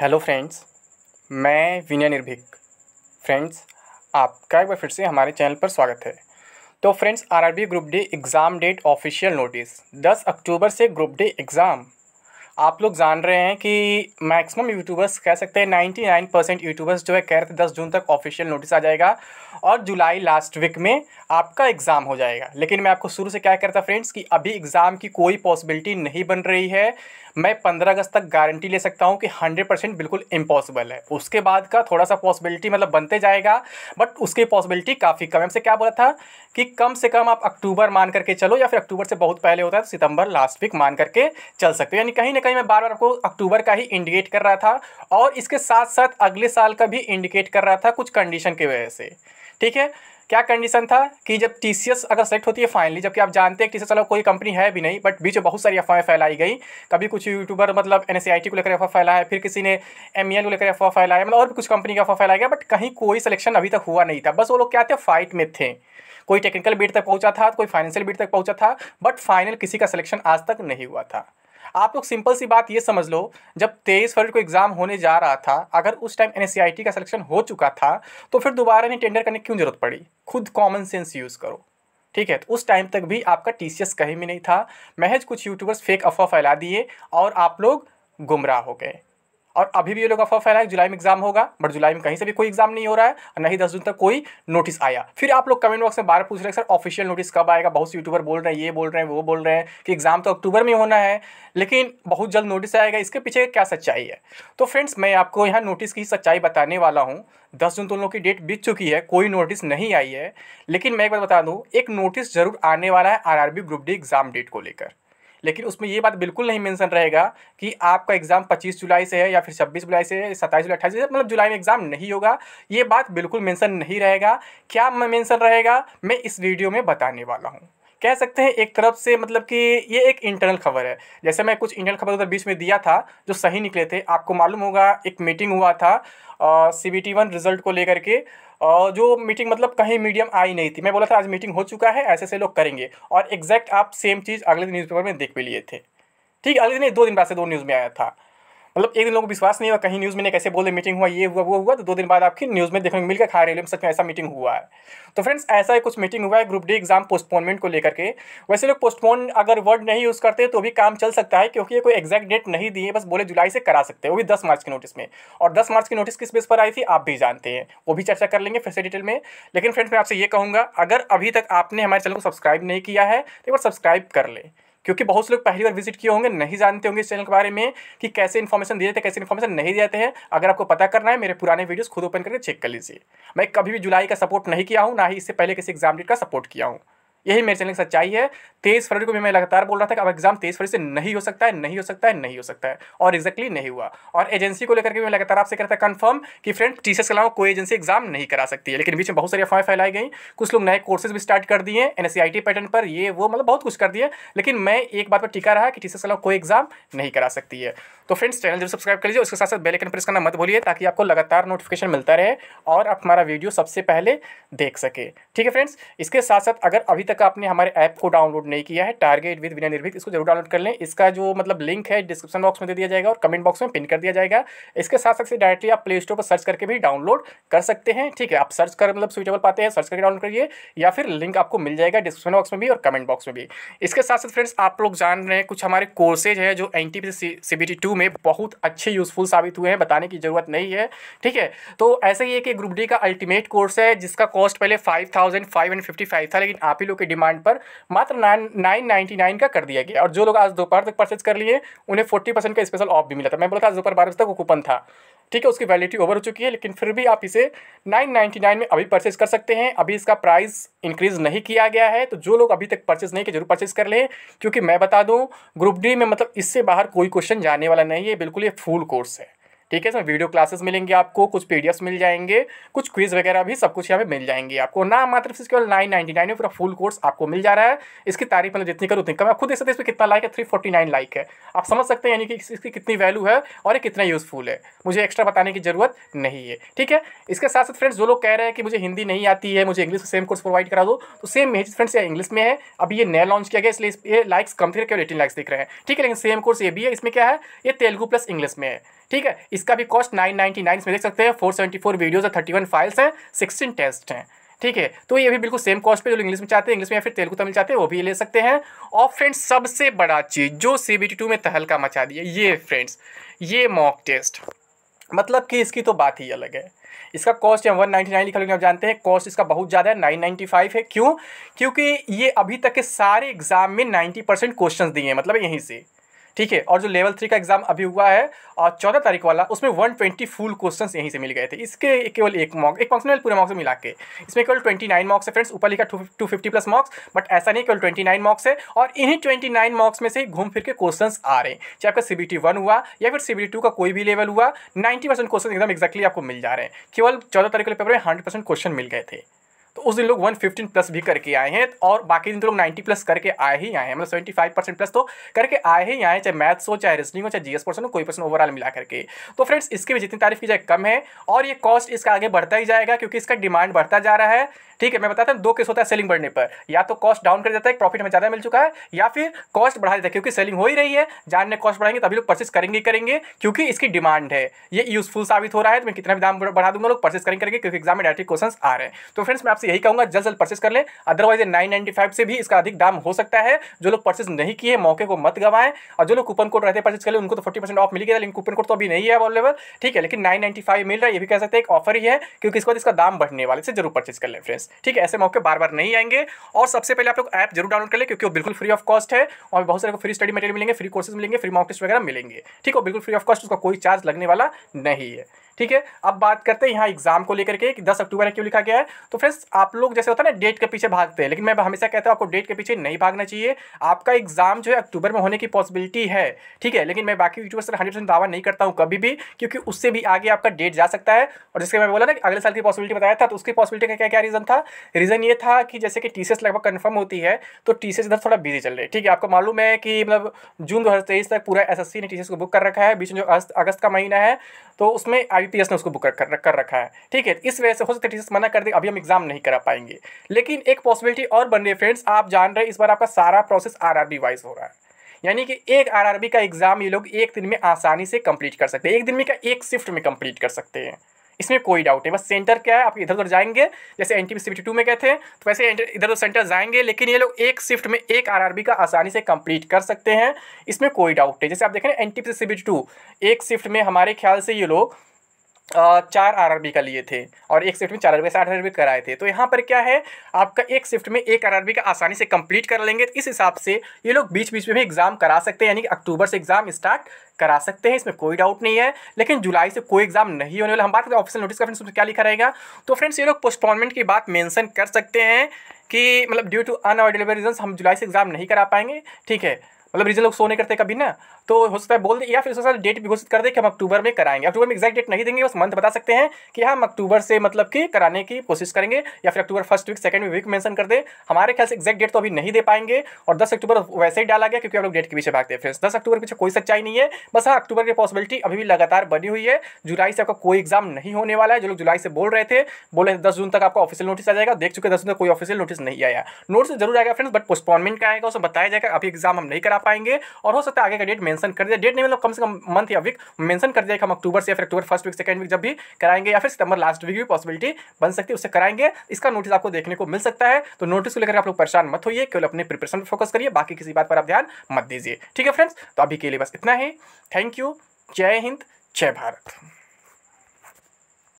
hello friends मैं विनय निर्भीक friends आपका एक बार फिर से हमारे चैनल पर स्वागत है तो friends RRB group D exam date official notice 10 अक्टूबर से ग्रुप डी एग्ज़ाम आप लोग जान रहे हैं कि मैक्सिमम यूट्यूबर्स कह सकते हैं 99 परसेंट यूट्यूबर्स जो है कह रहे थे दस जून तक ऑफिशियल नोटिस आ जाएगा और जुलाई लास्ट वीक में आपका एग्ज़ाम हो जाएगा लेकिन मैं आपको शुरू से क्या करता फ्रेंड्स कि अभी एग्ज़ाम की कोई पॉसिबिलिटी नहीं बन रही है मैं पंद्रह अगस्त तक गारंटी ले सकता हूँ कि हंड्रेड परसेंट बिल्कुल इम्पॉसिबल है उसके बाद का थोड़ा सा पॉसिबिलिटी मतलब बनते जाएगा बट उसकी पॉसिबिलिटी काफ़ी कम हमसे क्या बोला था कि कम से कम आप अक्टूबर मान करके चलो या फिर अक्टूबर से बहुत पहले होता है तो सितंबर लास्ट वीक मान करके चल सकते हो यानी कहीं ना कहीं मैं बार बार आपको अक्टूबर का ही इंडिकेट कर रहा था और इसके साथ साथ अगले साल का भी इंडिकेट कर रहा था कुछ कंडीशन की वजह से ठीक है क्या कंडीशन था कि जब टी अगर सेलेक्ट होती है फाइनली जबकि आप जानते हैं टी सी कोई कंपनी है भी नहीं बट बीच में बहुत सारी अफवाहें फैलाई गई कभी कुछ यूट्यूबर मतलब एन को लेकर अफवाह फैलाया फिर किसी ने एम e को लेकर अफवाह फैलाया मतलब और भी कुछ कंपनी का अफवाह फैलाया गया बट कहीं कोई सिलेक्शन अभी तक हुआ नहीं था बस वो लोग क्या थे फाइट में थे कोई टेक्निकल बीट तक पहुंचा था कोई फाइनेंशियल बीट तक पहुंचा था बट फाइनल किसी का सिलेक्शन आज तक नहीं हुआ था आप लोग सिंपल सी बात ये समझ लो जब तेईस फरवरी को एग्ज़ाम होने जा रहा था अगर उस टाइम एन का सिलेक्शन हो चुका था तो फिर दोबारा नहीं टेंडर करने की क्यों ज़रूरत पड़ी खुद कॉमन सेंस यूज़ करो ठीक है तो उस टाइम तक भी आपका टी कहीं भी नहीं था महज कुछ यूट्यूबर्स फेक अफवाह फैला दिए और आप लोग गुमराह हो गए और अभी भी ये लोग अफवाह है जुलाई में एग्जाम होगा बट जुलाई में कहीं से भी कोई एग्जाम नहीं हो रहा है और ही दस जून तक कोई नोटिस आया फिर आप लोग कमेंट बॉक्स में बार पूछ रहे हैं सर ऑफिशियल नोटिस कब आएगा बहुत से यूट्यूबर बोल रहे हैं ये बोल रहे हैं वो बोल रहे हैं कि एग्जाम तो अक्टूबर में होना है लेकिन बहुत जल्द नोटिस आएगा इसके पीछे क्या सच्चाई है तो फ्रेंड्स मैं आपको यहाँ नोटिस की सच्चाई बताने वाला हूँ दस जून तो लोगों की डेट बीत चुकी है कोई नोटिस नहीं आई है लेकिन मैं एक बार बता दूँ एक नोटिस जरूर आने वाला है R group D exam date को लेकर लेकिन उसमें ये बात बिल्कुल नहीं मेंशन रहेगा कि आपका एग्ज़ाम 25 जुलाई से है या फिर 26 जुलाई से है सत्ताईस जुलाई अट्ठाईस मतलब जुलाई में एग्ज़ाम नहीं होगा ये बात बिल्कुल मेंशन नहीं रहेगा क्या मेंशन रहेगा मैं इस वीडियो में बताने वाला हूँ कह सकते हैं एक तरफ से मतलब कि ये एक इंटरनल खबर है जैसे मैं कुछ इंटरनल खबर उधर बीच में दिया था जो सही निकले थे आपको मालूम होगा एक मीटिंग हुआ था C B T one result को लेकर के और जो मीटिंग मतलब कहीं मीडियम आई नहीं थी मैं बोला था आज मीटिंग हो चुका है ऐसे ऐसे लोग करेंगे और एग्जैक्ट आप सेम चीज़ अगले दिन न्यूज़पेपर में देख भी लिए थे ठीक अगले दिन दो दिन बाद से दो न्यूज़ में आया था मतलब एक दिन लोगों को विश्वास नहीं हुआ कहीं न्यूज़ में कैसे बोले मीटिंग हुआ ये हुआ वो हुआ तो दो दिन बाद आपकी न्यूज़ में देखने को मिल गया खा रहे में सच में ऐसा मीटिंग हुआ है तो फ्रेंड्स ऐसा ही कुछ मीटिंग हुआ है ग्रुप डी एग्जाम पोस्टपोनमेंट को लेकर के वैसे लोग पोस्टपोन अगर वर्ड नहीं यूज़ करते तो भी काम चल सकता है क्योंकि ये कोई एग्जैक्ट डेट नहीं दी है बस बोले जुलाई से करा सकते हैं वो भी दस मार्च की नोटिस में और दस मार्च की नोटिस किस बेस पर आई थी आप भी जानते हैं वो भी चर्चा कर लेंगे फिर से डिटेल में लेकिन फ्रेंड्स मैं आपसे ये कहूँगा अगर अभी तक आपने हमारे चैनल को सब्सक्राइब नहीं किया है तो एक बार सब्सक्राइब कर लें क्योंकि बहुत से लोग पहली बार विजिट किए होंगे नहीं जानते होंगे इस चैनल के बारे में कि कैसे इन्फॉर्मेशन दिए जाते हैं कैसे इन्फॉर्मेशन नहीं देते हैं अगर आपको पता करना है मेरे पुराने वीडियोस खुद ओपन करके चेक कर लीजिए मैं कभी भी जुलाई का सपोर्ट नहीं किया हूँ ना ही इससे पहले किसी एग्जाम डेट का सपोर्ट किया हूँ यही मेरे चैनल की सच्चाई है तेईस फरवरी को भी मैं लगातार बोल रहा था कि अब एग्जाम तेईस फरवरी से नहीं हो सकता है नहीं हो सकता है नहीं हो सकता है और एक्जैक्टली नहीं हुआ और एजेंसी को लेकर के मैं लगातार आपसे कह रहा था कंफर्म कि फ्रेंड टीचर्स के अलावा कोई एजेंसी एग्जाम नहीं करा सकती है लेकिन बीच में बहुत सारी अफवाहें फैलाई गई कुछ लोग नए कोर्सेज भी स्टार्ट कर दिए एन पैटर्न पर ये वो मतलब बहुत कुछ कर दिए लेकिन मैं एक बात पर टीका रहा कि टीचर्स के अलावा कोई एग्जाम नहीं करा सकती है तो फ्रेंड्स चैनल जरूर सब्सक्राइब कर लीजिए उसके साथ साथ बेल प्रेस करना मत भूलिए ताकि आपको लगातार नोटिफिकेशन मिलता रहे और आप हमारा वीडियो सबसे पहले देख सके ठीक है फ्रेंड्स इसके साथ साथ अगर अभी तक तक आपने हमारे ऐप को डाउनलोड नहीं किया है टारगेट विद विनय निर्भीक इसको जरूर डाउनलोड कर लें इसका जो मतलब लिंक है डिस्क्रिप्शन बॉक्स में दे दिया जाएगा और कमेंट बॉक्स में पिन कर दिया जाएगा इसके साथ साथ डायरेक्टली आप प्ले स्टोर पर सर्च करके भी डाउनलोड कर सकते हैं ठीक है आप सर्च कर मतलब सुइटेबल पाते हैं सर्च करके डाउनलोड करिए या फिर लिंक आपको मिल जाएगा डिस्क्रिप्शन बॉक्स में भी और कमेंट बॉक्स में भी इसके साथ साथ फ्रेंड्स आप लोग जान रहे हैं कुछ हमारे कोर्सेज है जो एन टी पी में बहुत अच्छे यूजफुल साबित हुए हैं बताने की जरूरत नहीं है ठीक है तो ऐसे ही एक ग्रुप डी का अल्टीमेट कोर्स है जिसका कॉस्ट पहले फाइव था लेकिन आप ही लोग की डिमांड पर मात्र नाइन नाइन्टी नाइन का कर दिया गया और जो लोग आज दोपहर तक परचेज कर लिए उन्हें फोर्टी परसेंट का स्पेशल ऑफ भी मिला था मैं बोला था आज दोपहर बारह बजे तक वो कूपन था ठीक है उसकी वैलिडिटी ओवर हो चुकी है लेकिन फिर भी आप इसे नाइन में अभी परचेज कर सकते हैं अभी इसका प्राइस इंक्रीज नहीं किया गया है तो जो लोग अभी तक परचेज नहीं किए जरूर परचेज कर लें क्योंकि मैं बता दूँ ग्रुप डी में मतलब इससे बाहर कोई क्वेश्चन जाने वाला नहीं है बिल्कुल ये फुल कोर्स है ठीक है इसमें वीडियो क्लासेस मिलेंगे आपको कुछ पी मिल जाएंगे कुछ क्विज वगैरह भी सब कुछ यहाँ पे मिल जाएंगे आपको ना मात्र फीस केवल नाइन नाइन्टी नाइन में पूरा फुल कोर्स आपको मिल जा रहा है इसकी तारीफ मतलब जितनी करूँ उतनी कम आप खुद देख सकते हैं इसमें कितना लाइक है थ्री फोर्टी नाइन लाइक है आप समझ सकते हैं यानी कि इसकी कितनी वैल्यू है और ये कितना यूजफुल है मुझे एक्स्ट्रा बताने की जरूरत नहीं है ठीक है इसके साथ साथ फ्रेंड्स जो लोग कह रहे हैं कि मुझे हिंदी नहीं आती है मुझे इंग्लिश सेम कोर्स प्रोवाइड करा दो तो सेम मेज फ्रेंड्स इंग्लिश में है अभी ये नया लॉन्च किया गया इसलिए ये लाइक्स कम थे केवल एटीन लाइक्स दिख रहे हैं ठीक है लेकिन सेम कोर्स ये भी है इसमें क्या है ये तेलुगू प्लस इंग्लिश में है ठीक है इसका भी कॉस्ट नाइन नाइन्टी नाइन इसमें देख सकते हैं फोर सेवेंटी फोर वीडियोज़ और थर्टी वन फाइल्स हैं सिक्सटीन टेस्ट हैं ठीक है तो ये भी बिल्कुल सेम कॉस्ट पे जो इंग्लिश में चाहते हैं इंग्लिश में या फिर तेलुगु तमिल चाहते हैं वो भी ले सकते हैं और फ्रेंड्स सबसे बड़ा चीज़ जो सी बी टी टू में तहलका मचा दिया ये फ्रेंड्स ये मॉक टेस्ट मतलब कि इसकी तो बात ही अलग है इसका कॉस्ट वन नाइन्टी नाइन लिखा लेकिन आप जानते हैं कॉस्ट इसका बहुत ज़्यादा है नाइन नाइन्टी फाइव है क्यों क्योंकि ये अभी तक के सारे एग्जाम में नाइन्टी परसेंट क्वेश्चन दिए हैं मतलब यहीं से ठीक है और जो लेवल थ्री का एग्जाम अभी हुआ है और चौदह तारीख वाला उसमें वन ट्वेंटी फुल क्वेश्चन यहीं से मिल गए थे इसके केवल एक मॉक एक मार्क्स पूरे मार्क्स मिला के इसमें केवल ट्वेंटी नाइन मार्क्स है फ्रेंड्स ऊपर लिखा two fifty plus marks but ऐसा नहीं केवल ट्वेंटी नाइन मार्क्स है और इन्हीं ट्वेंटी नाइन मार्क्स में से घूम फिर के क्वेश्चन आ रहे हैं चाहे आपका सीबीटी टी वन हुआ या फिर सीबीटी टू का कोई भी लेवल हुआ नाइन्टी परसेंट क्वेश्चन एकदम एक्जैक्टली आपको मिल जा रहे हैं केवल चौदह तारीख के पेपर में हंड्रेड परसेंट क्वेश्चन मिल गए थे तो उस दिन लोग 115 प्लस भी करके आए हैं और बाकी दिन तो लोग 90 प्लस करके आए ही आए हैं मतलब 75 परसेंट प्लस तो करके आए ही आए चाहे मैथ्स हो चाहे रीजनिंग हो चाहे जीएस पर्सन हो कोई पर्सन ओवरऑल मिला करके तो फ्रेंड्स इसकी भी जितनी तारीफ की जाए कम है और ये कॉस्ट इसका आगे बढ़ता ही जाएगा क्योंकि इसका डिमांड बढ़ता जा रहा है ठीक है मैं बताता हूँ दो केस होता है सेलिंग बढ़ने पर या तो कॉस्ट डाउन कर देता है प्रॉफिट हमें ज़्यादा मिल चुका है या फिर कॉस्ट बढ़ा देता है क्योंकि सेलिंग हो ही रही है जानने कॉस्ट बढ़ाएंगे तभी लोग परचेस करेंगे करेंगे क्योंकि इसकी डिमांड है ये यूजफुल साबित हो रहा है तो मैं कितना भी दाम बढ़ा दूंगा लोग परचेस करेंगे करेंगे क्योंकि एग्जाम में डायरेक्ट क्वेश्चन आ रहे हैं तो फ्रेंड्स मैं आपसे यही कहूँगा जल्द जल्द परचेस कर लें अदरवाइज नाइन से भी इसका अधिक दाम हो सकता है जो लोग परचेस नहीं किए मौके को मत गवाएं और जो लोग कूपन कोड रहते परचेस कर ले उनको तो फोर्टी ऑफ मिल गया लेकिन कूपन कोड तो अभी नहीं है अवेलेबल ठीक है लेकिन नाइन मिल रहा है ये भी कह सकते हैं एक ऑफर ही है क्योंकि इसके बाद इसका दाम बढ़ने वाले से जरूर परचेस कर लें फ्रेंड्स केस ठीक है ऐसे मौके बार बार नहीं आएंगे और सबसे पहले आप लोग ऐप जरूर डाउनलोड कर लें क्योंकि वो बिल्कुल फ्री ऑफ कॉस्ट है और बहुत सारे फ्री स्टडी मटेरियल मिलेंगे फ्री कोर्सेज मिलेंगे फ्री मॉक टेस्ट वगैरह मिलेंगे ठीक है बिल्कुल फ्री ऑफ कॉस्ट उसका कोई चार्ज लगने वाला नहीं है ठीक है अब बात करते हैं यहाँ एग्जाम को लेकर के दस अक्टूबर क्यों लिखा गया है तो फ्रेंड्स आप लोग जैसे होता है ना डेट के पीछे भागते हैं लेकिन मैं हमेशा कहता हूँ आपको डेट के पीछे नहीं भागना चाहिए आपका एग्जाम जो है अक्टूबर में होने की पॉसिबिलिटी है ठीक है लेकिन मैं बाकी यूट्यूबर से हंड्रेड दावा नहीं करता हूँ कभी भी क्योंकि उससे भी आगे आपका डेट जा सकता है और जिसके मैं बोला ना अगले साल की पॉसिबिलिटी बताया था तो उसकी पॉसिबिलिटी का क्या क्या रीज़न था रीज़न ये था कि जैसे कि टी लगभग कन्फर्म होती है तो टी इधर थोड़ा बिजी चल रही है ठीक है आपको मालूम है कि मतलब जून दो तक पूरा एस ने टी को बुक कर रखा है बीच में जो अगस्त का महीना है तो उसमें आई आईटीएस ने उसको बुक कर, कर रखा है ठीक है इस वजह से हो सकता है टीचर्स मना कर दे अभी हम एग्जाम नहीं करा पाएंगे लेकिन एक पॉसिबिलिटी और बन रही है फ्रेंड्स आप जान रहे इस बार आपका सारा प्रोसेस आरआरबी वाइज हो रहा है यानी कि एक आरआरबी का एग्जाम ये लोग एक दिन में आसानी से कंप्लीट कर सकते हैं एक दिन में का एक शिफ्ट में कंप्लीट कर सकते हैं इसमें कोई डाउट है बस सेंटर क्या है आप इधर उधर जाएंगे जैसे एन टी पी टू में गए थे तो वैसे इधर उधर सेंटर जाएंगे लेकिन ये लोग एक शिफ्ट में एक आरआरबी का आसानी से कंप्लीट कर सकते हैं इसमें कोई डाउट है जैसे आप देखें एन टी पी टू एक शिफ्ट में हमारे ख्याल से ये लोग चार बी का लिए थे और एक शिफ्ट में चार आरबी से आठ बी कराए थे तो यहाँ पर क्या है आपका एक शिफ्ट में एक बी का आसानी से कंप्लीट कर लेंगे तो इस हिसाब से ये लोग बीच बीच में भी एग्ज़ाम करा सकते हैं यानी कि अक्टूबर से एग्ज़ाम स्टार्ट करा सकते हैं इसमें कोई डाउट नहीं है लेकिन जुलाई से कोई एग्जाम नहीं होने वाला हम बात करें हैं ऑफिसियल नोटिस का फ्रेंड्स क्या लिखा रहेगा तो फ्रेंड्स ये लोग पोस्टपोनमेंट की बात मेंशन कर सकते हैं कि मतलब ड्यू टू अनअवेलेबल रीजन हम जुलाई से एग्जाम नहीं करा पाएंगे ठीक है मतलब रीजन लोग सो नहीं करते कभी ना तो हो सकता है बोल दे या फिर उसके साथ डेट भी घोषित कर दे कि हम अक्टूबर में कराएंगे अक्टूबर में एक्जैक्ट डेट नहीं देंगे बस मंथ बता सकते हैं कि हम अक्टूबर से मतलब कि कराने की कोशिश करेंगे या फिर अक्टूबर first week second week mention कर दे हमारे ख्याल से एक्जैक्ट डेट तो अभी नहीं दे पाएंगे और दस अक्टूबर वैसे ही डाला गया क्योंकि हम लोग डेट के पीछे भागते हैं फ्रेंड्स दस अक्टूबर के पीछे कोई सच्चाई नहीं है बस हाँ अक्टूबर की पॉसिबिलिटी अभी भी लगातार बनी हुई है जुलाई से आपका कोई एग्जाम नहीं होने वाला है जो लोग जुलाई से बोल रहे थे बोले दस जून तक आपका ऑफिसियल नोटिस आ जाएगा देख चुके दस जून तक कोई ऑफिसियल नोटिस नहीं आया नोटिस जरूर आएगा फ्रेंड्स बट पोस्टपोनमेंट का आएगा उसमें बताया जाएगा अभी एग्जाम हम नहीं करा पाएंगे और हो सकता है आगे का डेट मेंशन कर दिया डेट नहीं मतलब कम से कम मंथ या वीक मेंशन कर दिया कि हम अक्टूबर से या फिर अक्टूबर फर्स्ट वीक सेकंड वीक जब भी कराएंगे या फिर सितंबर लास्ट वीक भी पॉसिबिलिटी बन सकती है उससे कराएंगे इसका नोटिस आपको देखने को मिल सकता है तो नोटिस को लेकर आप लोग परेशान मत होइए केवल अपने प्रिपरेशन पर फोकस करिए बाकी किसी बात पर आप ध्यान मत दीजिए ठीक है फ्रेंड्स तो अभी के लिए बस इतना ही थैंक यू जय हिंद जय भारत